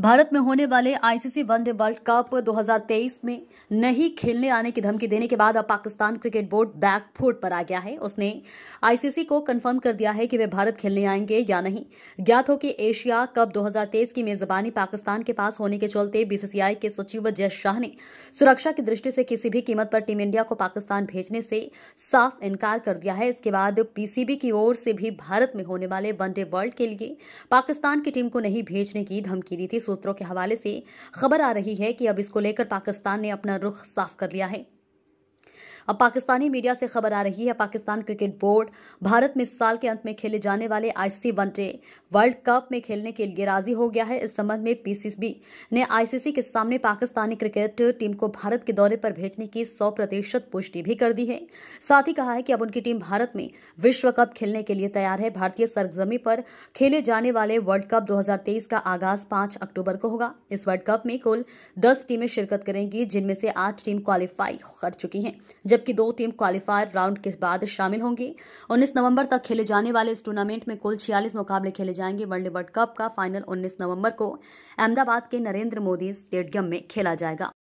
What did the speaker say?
भारत में होने वाले आईसीसी वनडे वर्ल्ड कप 2023 में नहीं खेलने आने की धमकी देने के बाद अब पाकिस्तान क्रिकेट बोर्ड बैकफुट पर आ गया है उसने आईसीसी को कंफर्म कर दिया है कि वे भारत खेलने आएंगे या नहीं ज्ञात हो कि एशिया कप 2023 की मेजबानी पाकिस्तान के पास होने के चलते बीसीसीआई के सचिव जय शाह ने सुरक्षा की दृष्टि से किसी भी कीमत पर टीम इंडिया को पाकिस्तान भेजने से साफ इनकार कर दिया है इसके बाद पीसीबी की ओर से भी भारत में होने वाले वनडे वर्ल्ड के लिए पाकिस्तान की टीम को नहीं भेजने की धमकी दी थी सूत्रों के हवाले से खबर आ रही है कि अब इसको लेकर पाकिस्तान ने अपना रुख साफ कर लिया है अब पाकिस्तानी मीडिया से खबर आ रही है पाकिस्तान क्रिकेट बोर्ड भारत में साल के अंत में खेले जाने वाले आईसीसी वनडे वर्ल्ड कप में खेलने के लिए राजी हो गया है इस संबंध में पीसीबी ने आईसीसी के सामने पाकिस्तानी क्रिकेट टीम को भारत के दौरे पर भेजने की सौ प्रतिशत पुष्टि भी कर दी है साथ ही कहा है कि अब उनकी टीम भारत में विश्व कप खेलने के लिए तैयार है भारतीय सरजमी पर खेले जाने वाले वर्ल्ड कप 2023 का आगाज 5 अक्टूबर को होगा इस वर्ल्ड कप में कुल 10 टीमें शिरकत करेंगी जिनमें से आठ टीम क्वालिफाई कर चुकी हैं जबकि दो टीम क्वालिफायर राउंड के बाद शामिल होंगी उन्नीस नवंबर तक खेले जाने वाले इस टूर्नामेंट में कुल छियालीस मुकाबले खेले जाएंगे वनडे वर्ल्ड कप का फाइनल उन्नीस नवम्बर को अहमदाबाद के नरेंद्र मोदी स्टेडियम में खेला जाएगा